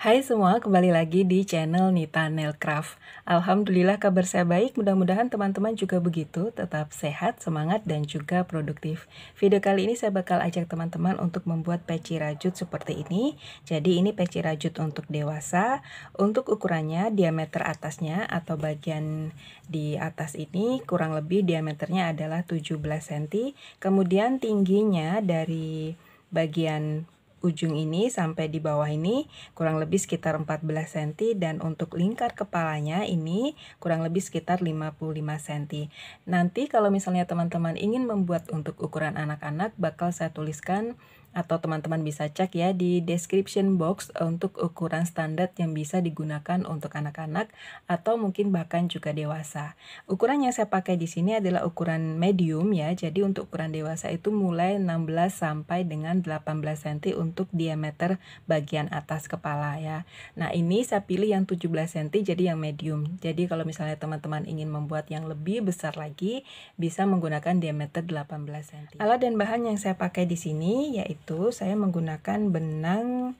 Hai semua, kembali lagi di channel Nita Nailcraft. Alhamdulillah kabar saya baik, mudah-mudahan teman-teman juga begitu, tetap sehat, semangat, dan juga produktif. Video kali ini saya bakal ajak teman-teman untuk membuat peci rajut seperti ini. Jadi ini peci rajut untuk dewasa, untuk ukurannya diameter atasnya atau bagian di atas ini kurang lebih diameternya adalah 17 cm. Kemudian tingginya dari bagian ujung ini sampai di bawah ini kurang lebih sekitar 14 cm dan untuk lingkar kepalanya ini kurang lebih sekitar 55 cm. Nanti kalau misalnya teman-teman ingin membuat untuk ukuran anak-anak bakal saya tuliskan atau teman-teman bisa cek ya di description box untuk ukuran standar yang bisa digunakan untuk anak-anak atau mungkin bahkan juga dewasa. Ukuran yang saya pakai di sini adalah ukuran medium ya. Jadi untuk ukuran dewasa itu mulai 16 sampai dengan 18 cm untuk diameter bagian atas kepala ya. Nah, ini saya pilih yang 17 cm jadi yang medium. Jadi kalau misalnya teman-teman ingin membuat yang lebih besar lagi bisa menggunakan diameter 18 cm. Alat dan bahan yang saya pakai di sini yaitu itu saya menggunakan benang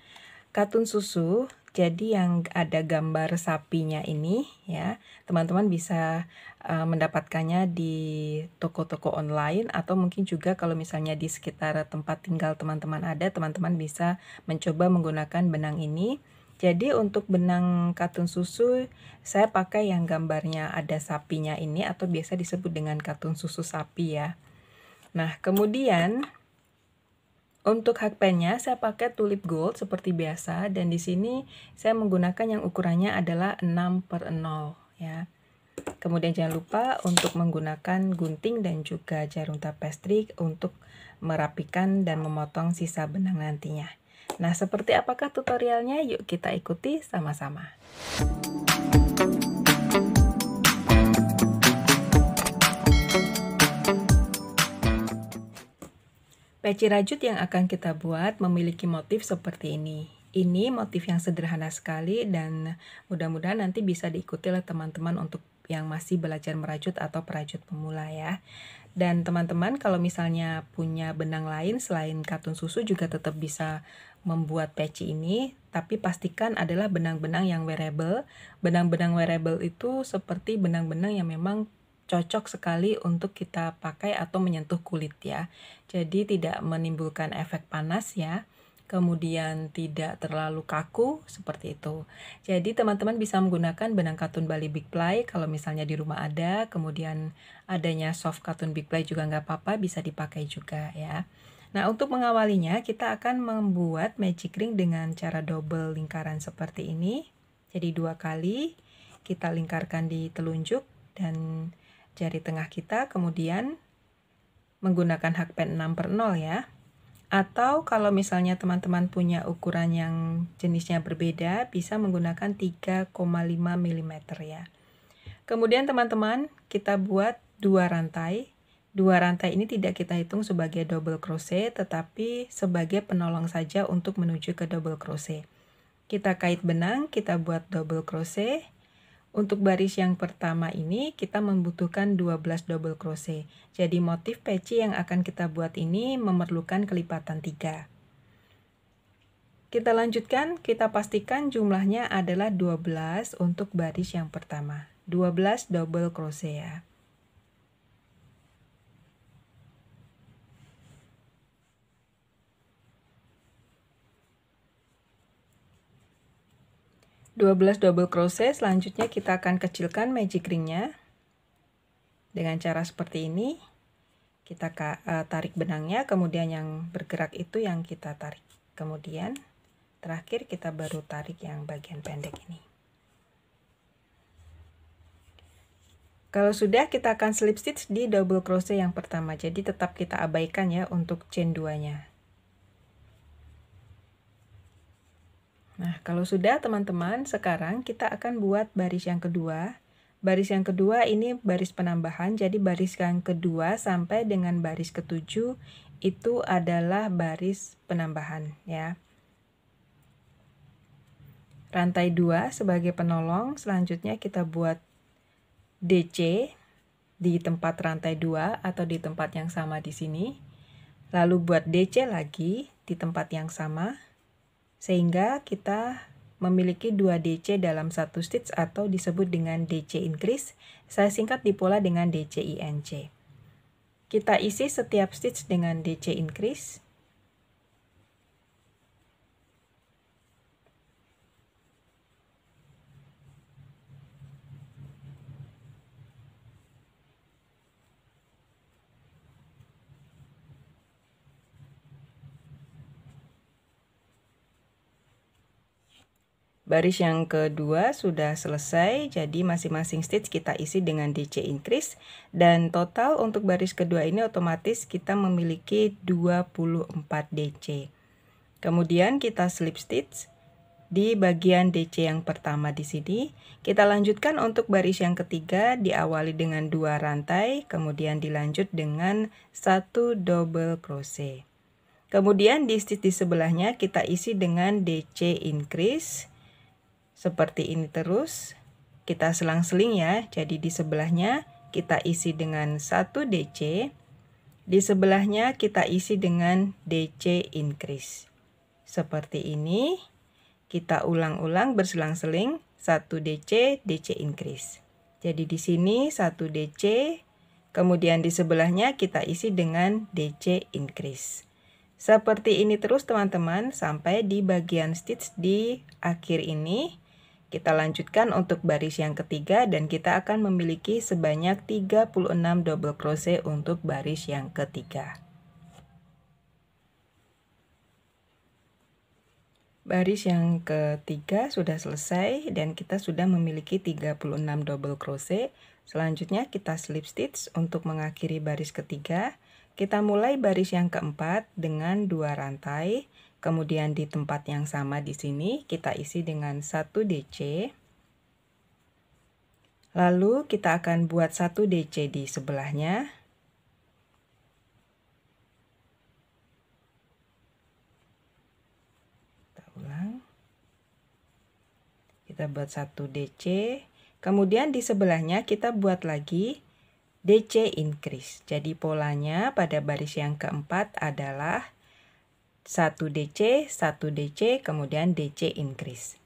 katun susu jadi yang ada gambar sapinya ini ya, teman-teman bisa uh, mendapatkannya di toko-toko online atau mungkin juga kalau misalnya di sekitar tempat tinggal teman-teman ada, teman-teman bisa mencoba menggunakan benang ini. Jadi untuk benang katun susu saya pakai yang gambarnya ada sapinya ini atau biasa disebut dengan katun susu sapi ya. Nah, kemudian untuk hakpennya saya pakai tulip gold seperti biasa dan di sini saya menggunakan yang ukurannya adalah 6 per 0 ya. Kemudian jangan lupa untuk menggunakan gunting dan juga jarum tapestri untuk merapikan dan memotong sisa benang nantinya. Nah seperti apakah tutorialnya yuk kita ikuti sama-sama. Peci rajut yang akan kita buat memiliki motif seperti ini. Ini motif yang sederhana sekali dan mudah-mudahan nanti bisa diikuti oleh teman-teman untuk yang masih belajar merajut atau perajut pemula ya. Dan teman-teman kalau misalnya punya benang lain selain katun susu juga tetap bisa membuat peci ini, tapi pastikan adalah benang-benang yang wearable. Benang-benang wearable itu seperti benang-benang yang memang cocok sekali untuk kita pakai atau menyentuh kulit ya. Jadi tidak menimbulkan efek panas ya. Kemudian tidak terlalu kaku seperti itu. Jadi teman-teman bisa menggunakan benang katun Bali Big Play kalau misalnya di rumah ada. Kemudian adanya soft katun Big Play juga nggak apa-apa bisa dipakai juga ya. Nah untuk mengawalinya kita akan membuat magic ring dengan cara double lingkaran seperti ini. Jadi dua kali kita lingkarkan di telunjuk dan jari tengah kita, kemudian menggunakan hakpen 6 per 0 ya. Atau kalau misalnya teman-teman punya ukuran yang jenisnya berbeda, bisa menggunakan 3,5 mm ya. Kemudian teman-teman, kita buat dua rantai. Dua rantai ini tidak kita hitung sebagai double crochet, tetapi sebagai penolong saja untuk menuju ke double crochet. Kita kait benang, kita buat double crochet, untuk baris yang pertama ini kita membutuhkan 12 double crochet. Jadi motif peci yang akan kita buat ini memerlukan kelipatan 3. Kita lanjutkan, kita pastikan jumlahnya adalah 12 untuk baris yang pertama. 12 double crochet ya. 12 double crochet selanjutnya kita akan kecilkan magic ringnya dengan cara seperti ini kita e, tarik benangnya kemudian yang bergerak itu yang kita tarik kemudian terakhir kita baru tarik yang bagian pendek ini Kalau sudah kita akan slip stitch di double crochet yang pertama. Jadi tetap kita abaikan ya untuk chain 2-nya. Nah, kalau sudah teman-teman, sekarang kita akan buat baris yang kedua. Baris yang kedua ini baris penambahan, jadi baris yang kedua sampai dengan baris ketujuh itu adalah baris penambahan ya. Rantai dua sebagai penolong, selanjutnya kita buat DC di tempat rantai dua atau di tempat yang sama di sini. Lalu buat DC lagi di tempat yang sama sehingga kita memiliki 2 DC dalam satu stitch atau disebut dengan DC increase. Saya singkat di pola dengan DC Inc. Kita isi setiap stitch dengan DC increase. Baris yang kedua sudah selesai, jadi masing-masing stitch kita isi dengan DC increase. Dan total untuk baris kedua ini otomatis kita memiliki 24 DC. Kemudian kita slip stitch di bagian DC yang pertama di sini. Kita lanjutkan untuk baris yang ketiga diawali dengan dua rantai, kemudian dilanjut dengan satu double crochet. Kemudian di stitch di sebelahnya kita isi dengan DC increase seperti ini terus. Kita selang-seling ya. Jadi di sebelahnya kita isi dengan 1 DC. Di sebelahnya kita isi dengan DC increase. Seperti ini. Kita ulang-ulang berselang-seling 1 DC, DC increase. Jadi di sini 1 DC, kemudian di sebelahnya kita isi dengan DC increase. Seperti ini terus teman-teman sampai di bagian stitch di akhir ini kita lanjutkan untuk baris yang ketiga dan kita akan memiliki sebanyak 36 double crochet untuk baris yang ketiga. Baris yang ketiga sudah selesai dan kita sudah memiliki 36 double crochet. Selanjutnya kita slip stitch untuk mengakhiri baris ketiga. Kita mulai baris yang keempat dengan dua rantai Kemudian di tempat yang sama di sini kita isi dengan 1 DC. Lalu kita akan buat 1 DC di sebelahnya. Kita ulang. Kita buat 1 DC. Kemudian di sebelahnya kita buat lagi DC increase. Jadi polanya pada baris yang keempat adalah 1 DC, 1 DC, kemudian DC increase.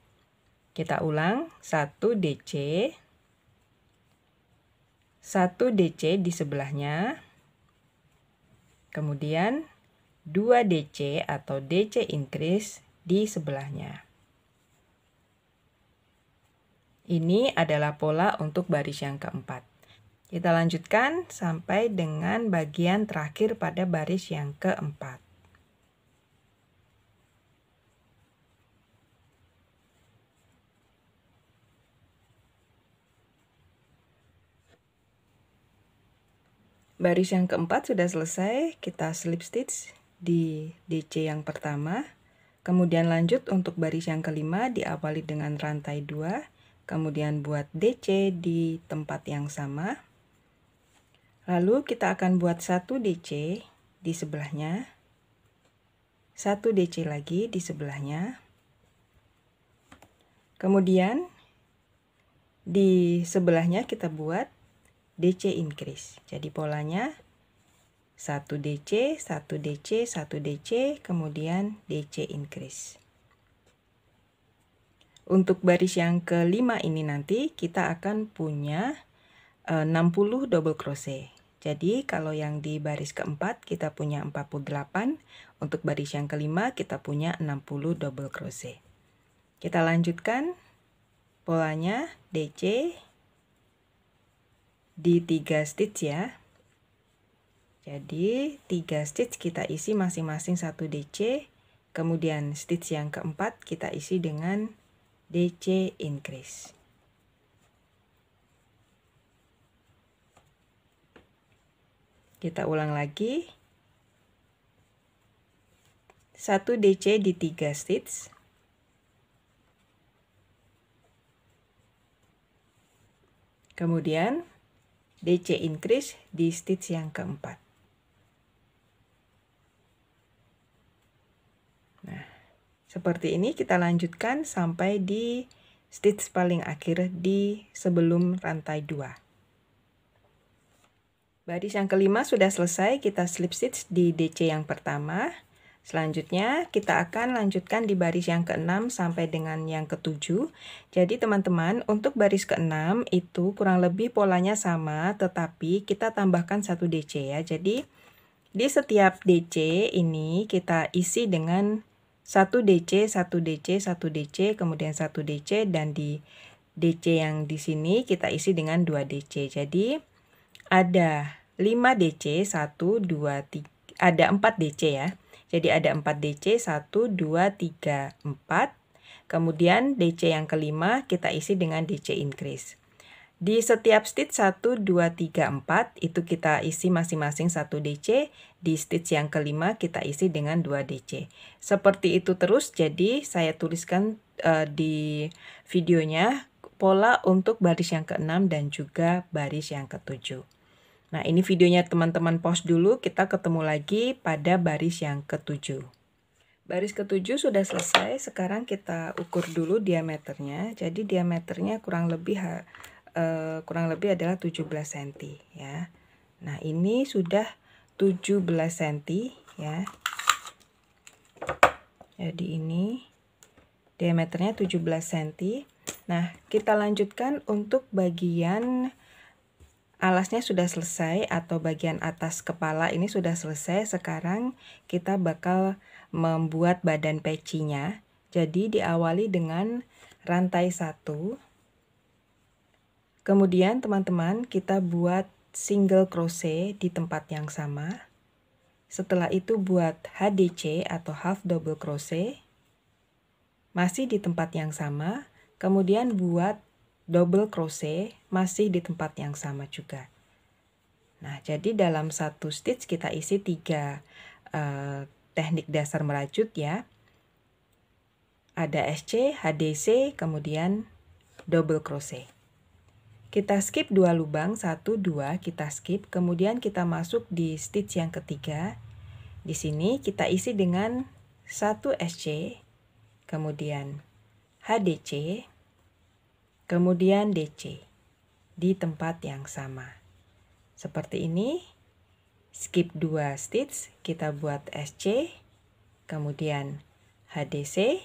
Kita ulang, 1 DC, 1 DC di sebelahnya, kemudian 2 DC atau DC increase di sebelahnya. Ini adalah pola untuk baris yang keempat. Kita lanjutkan sampai dengan bagian terakhir pada baris yang keempat. Baris yang keempat sudah selesai, kita slip stitch di DC yang pertama. Kemudian lanjut untuk baris yang kelima diawali dengan rantai 2, kemudian buat DC di tempat yang sama. Lalu kita akan buat satu DC di sebelahnya. Satu DC lagi di sebelahnya. Kemudian di sebelahnya kita buat DC increase. Jadi polanya 1 DC, 1 DC, 1 DC, kemudian DC increase. Untuk baris yang kelima ini nanti kita akan punya 60 eh, double crochet. Jadi kalau yang di baris keempat kita punya 48, untuk baris yang kelima kita punya 60 double crochet. Kita lanjutkan polanya DC di tiga stitch ya. Jadi tiga stitch kita isi masing-masing satu DC, kemudian stitch yang keempat kita isi dengan DC increase. Kita ulang lagi. satu DC di tiga stitch. Kemudian DC increase di stitch yang keempat. Nah, seperti ini kita lanjutkan sampai di stitch paling akhir di sebelum rantai 2. Baris yang kelima sudah selesai, kita slip stitch di DC yang pertama, Selanjutnya, kita akan lanjutkan di baris yang keenam sampai dengan yang ketujuh Jadi teman-teman, untuk baris keenam itu kurang lebih polanya sama, tetapi kita tambahkan satu DC ya. Jadi, di setiap DC ini kita isi dengan satu DC, satu DC, satu DC, kemudian satu DC, dan di DC yang di sini kita isi dengan dua DC. Jadi, ada 5 DC, satu dua 3, ada 4 DC ya. Jadi ada 4 DC, 1, 2, 3, 4. Kemudian DC yang kelima kita isi dengan DC increase. Di setiap stitch 1, 2, 3, 4 itu kita isi masing-masing 1 DC. Di stitch yang kelima kita isi dengan 2 DC. Seperti itu terus jadi saya tuliskan uh, di videonya pola untuk baris yang keenam dan juga baris yang ketujuh. Nah, ini videonya teman-teman pause dulu. Kita ketemu lagi pada baris yang ketujuh. Baris ketujuh sudah selesai. Sekarang kita ukur dulu diameternya. Jadi diameternya kurang lebih uh, kurang lebih adalah 17 cm ya. Nah, ini sudah 17 cm ya. Jadi ini diameternya 17 cm. Nah, kita lanjutkan untuk bagian alasnya sudah selesai atau bagian atas kepala ini sudah selesai. Sekarang kita bakal membuat badan pecinya. Jadi diawali dengan rantai satu. Kemudian teman-teman kita buat single crochet di tempat yang sama. Setelah itu buat HDC atau half double crochet. Masih di tempat yang sama. Kemudian buat double crochet masih di tempat yang sama juga nah jadi dalam satu stitch kita isi tiga eh, teknik dasar merajut ya ada SC, HDC, kemudian double crochet kita skip dua lubang, satu, dua, kita skip, kemudian kita masuk di stitch yang ketiga. Di sini kita isi dengan satu SC, kemudian HDC, kemudian DC di tempat yang sama. Seperti ini, skip 2 stitch, kita buat SC, kemudian HDC,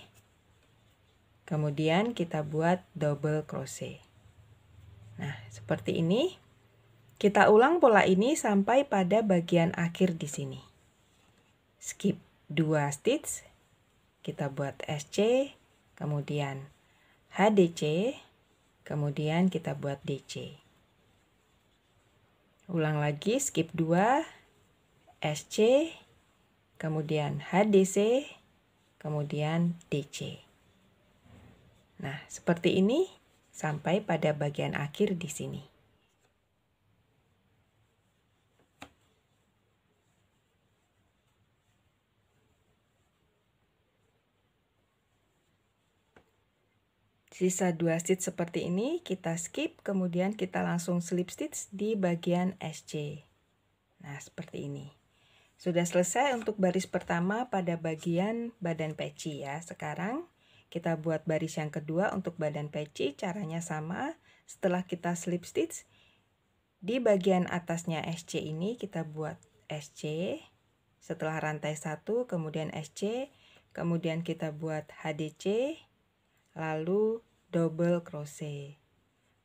kemudian kita buat double crochet. Nah, seperti ini. Kita ulang pola ini sampai pada bagian akhir di sini. Skip 2 stitch, kita buat SC, kemudian HDC, Kemudian kita buat DC. Ulang lagi, skip 2, SC, kemudian HDC, kemudian DC. Nah, seperti ini sampai pada bagian akhir di sini. Sisa dua stitch seperti ini kita skip, kemudian kita langsung slip stitch di bagian SC. Nah, seperti ini. Sudah selesai untuk baris pertama pada bagian badan peci ya. Sekarang kita buat baris yang kedua untuk badan peci, caranya sama. Setelah kita slip stitch di bagian atasnya SC ini kita buat SC. Setelah rantai satu kemudian SC, kemudian kita buat HDC, lalu double crochet.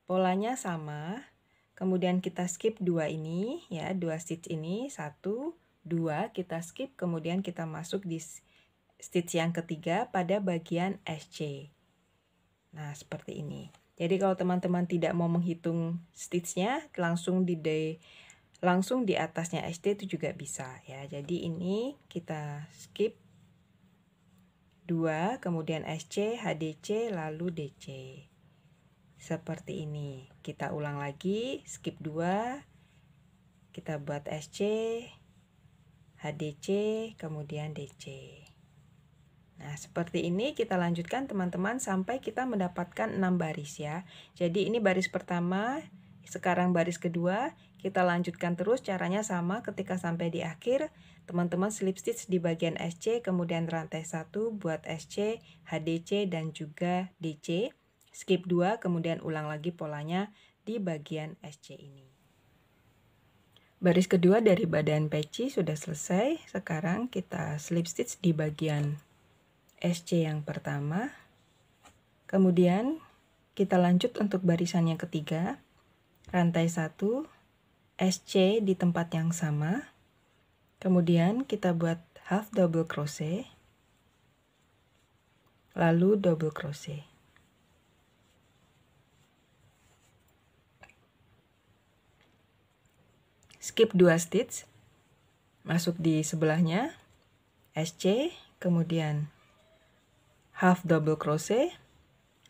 Polanya sama, kemudian kita skip dua ini ya, dua stitch ini, satu, dua kita skip, kemudian kita masuk di stitch yang ketiga pada bagian SC. Nah, seperti ini. Jadi kalau teman-teman tidak mau menghitung stitchnya, langsung di day, langsung di atasnya SC itu juga bisa ya. Jadi ini kita skip 2, kemudian SC, HDC, lalu DC. Seperti ini. Kita ulang lagi, skip 2. Kita buat SC, HDC, kemudian DC. Nah, seperti ini kita lanjutkan teman-teman sampai kita mendapatkan 6 baris ya. Jadi ini baris pertama, sekarang baris kedua, kita lanjutkan terus caranya sama ketika sampai di akhir. Teman-teman slip stitch di bagian SC, kemudian rantai 1 buat SC, HDC, dan juga DC. Skip 2, kemudian ulang lagi polanya di bagian SC ini. Baris kedua dari badan peci sudah selesai. Sekarang kita slip stitch di bagian SC yang pertama. Kemudian kita lanjut untuk barisan yang ketiga rantai 1, SC di tempat yang sama. Kemudian kita buat half double crochet. Lalu double crochet. Skip 2 stitch. Masuk di sebelahnya SC, kemudian half double crochet,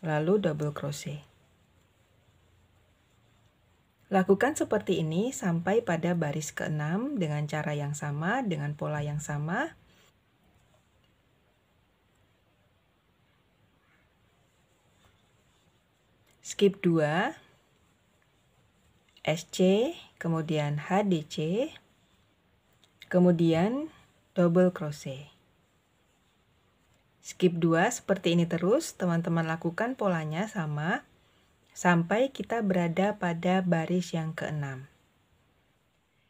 lalu double crochet. Lakukan seperti ini sampai pada baris ke-6 dengan cara yang sama, dengan pola yang sama. Skip 2, SC, kemudian HDC, kemudian double crochet. Skip 2 seperti ini terus, teman-teman lakukan polanya sama sampai kita berada pada baris yang keenam.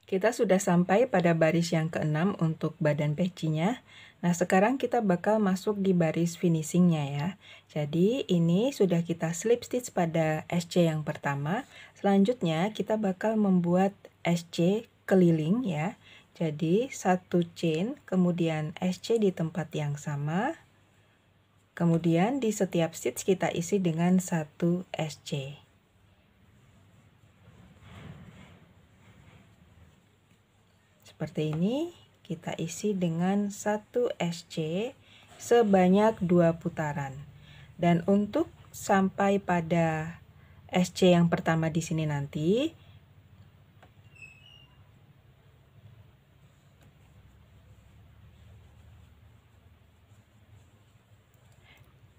Kita sudah sampai pada baris yang keenam untuk badan pecinya. Nah, sekarang kita bakal masuk di baris finishingnya ya. Jadi, ini sudah kita slip stitch pada SC yang pertama. Selanjutnya, kita bakal membuat SC keliling ya. Jadi, satu chain, kemudian SC di tempat yang sama, Kemudian di setiap stitch kita isi dengan 1 SC. Seperti ini, kita isi dengan 1 SC sebanyak 2 putaran. Dan untuk sampai pada SC yang pertama di sini nanti,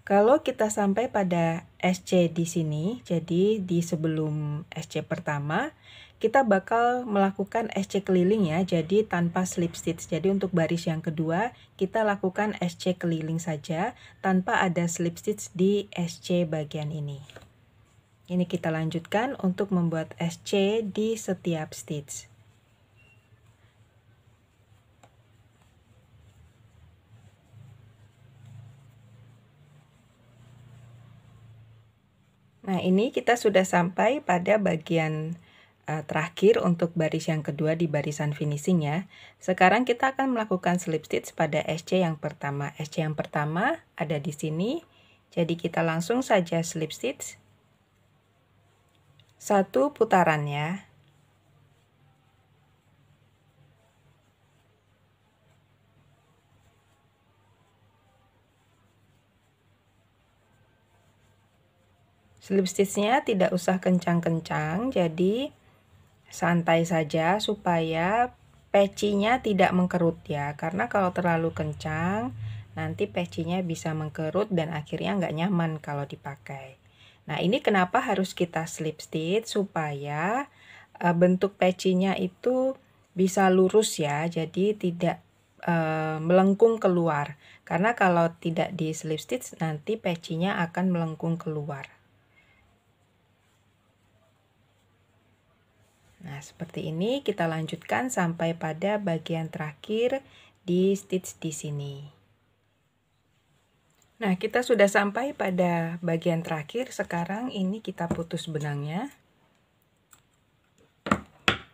Kalau kita sampai pada SC di sini, jadi di sebelum SC pertama, kita bakal melakukan SC keliling ya, jadi tanpa slip stitch. Jadi untuk baris yang kedua, kita lakukan SC keliling saja tanpa ada slip stitch di SC bagian ini. Ini kita lanjutkan untuk membuat SC di setiap stitch. Nah, ini kita sudah sampai pada bagian uh, terakhir untuk baris yang kedua di barisan finishing ya. Sekarang kita akan melakukan slip stitch pada SC yang pertama. SC yang pertama ada di sini. Jadi kita langsung saja slip stitch. Satu putaran ya. Slip stitchnya tidak usah kencang-kencang, jadi santai saja supaya pecinya tidak mengkerut ya. Karena kalau terlalu kencang, nanti pecinya bisa mengkerut dan akhirnya nggak nyaman kalau dipakai. Nah ini kenapa harus kita slip stitch supaya uh, bentuk pecinya itu bisa lurus ya, jadi tidak uh, melengkung keluar. Karena kalau tidak di slip stitch nanti pecinya akan melengkung keluar. Nah, seperti ini kita lanjutkan sampai pada bagian terakhir di stitch di sini. Nah, kita sudah sampai pada bagian terakhir. Sekarang ini kita putus benangnya.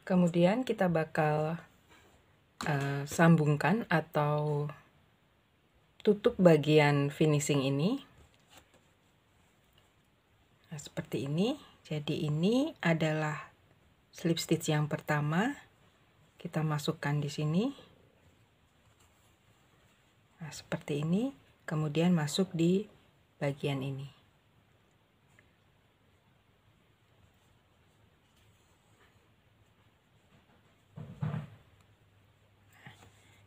Kemudian kita bakal uh, sambungkan atau tutup bagian finishing ini. Nah, seperti ini. Jadi ini adalah slip stitch yang pertama kita masukkan di sini nah, seperti ini kemudian masuk di bagian ini nah,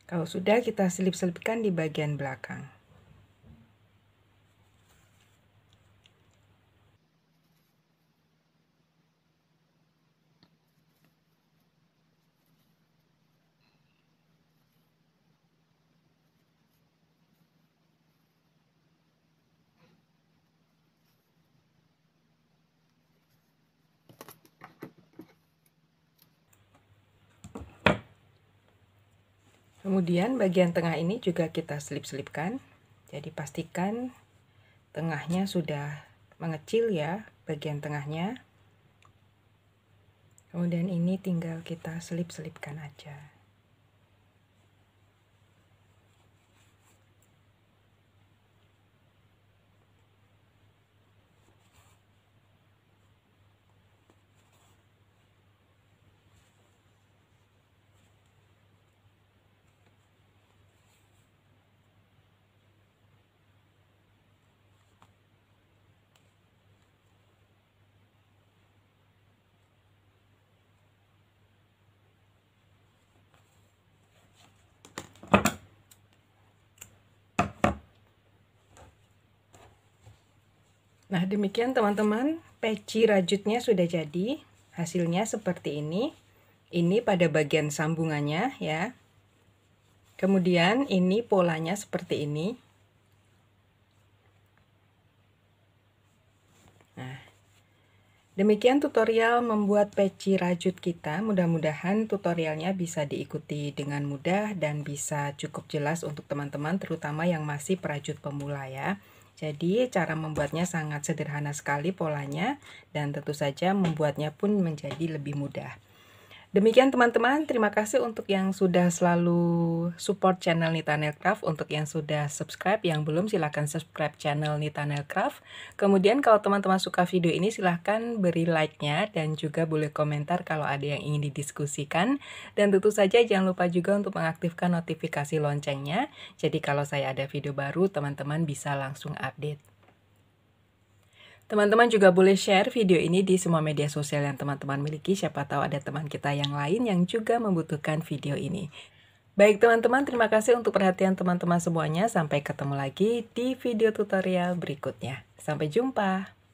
Kalau sudah kita slip selipkan di bagian belakang. Kemudian bagian tengah ini juga kita selip-selipkan. Jadi pastikan tengahnya sudah mengecil ya, bagian tengahnya. Kemudian ini tinggal kita selip-selipkan aja. Nah demikian teman-teman, peci rajutnya sudah jadi. Hasilnya seperti ini. Ini pada bagian sambungannya ya. Kemudian ini polanya seperti ini. Nah, demikian tutorial membuat peci rajut kita. Mudah-mudahan tutorialnya bisa diikuti dengan mudah dan bisa cukup jelas untuk teman-teman terutama yang masih perajut pemula ya. Jadi cara membuatnya sangat sederhana sekali polanya dan tentu saja membuatnya pun menjadi lebih mudah. Demikian teman-teman, terima kasih untuk yang sudah selalu support channel Nita Craft, untuk yang sudah subscribe, yang belum silahkan subscribe channel Nita Craft. Kemudian kalau teman-teman suka video ini silahkan beri like-nya dan juga boleh komentar kalau ada yang ingin didiskusikan. Dan tentu saja jangan lupa juga untuk mengaktifkan notifikasi loncengnya, jadi kalau saya ada video baru teman-teman bisa langsung update. Teman-teman juga boleh share video ini di semua media sosial yang teman-teman miliki. Siapa tahu ada teman kita yang lain yang juga membutuhkan video ini. Baik teman-teman, terima kasih untuk perhatian teman-teman semuanya. Sampai ketemu lagi di video tutorial berikutnya. Sampai jumpa.